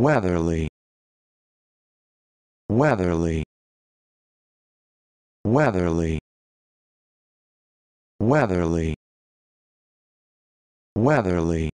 Weatherly. Weatherly. Weatherly. Weatherly. Weatherly.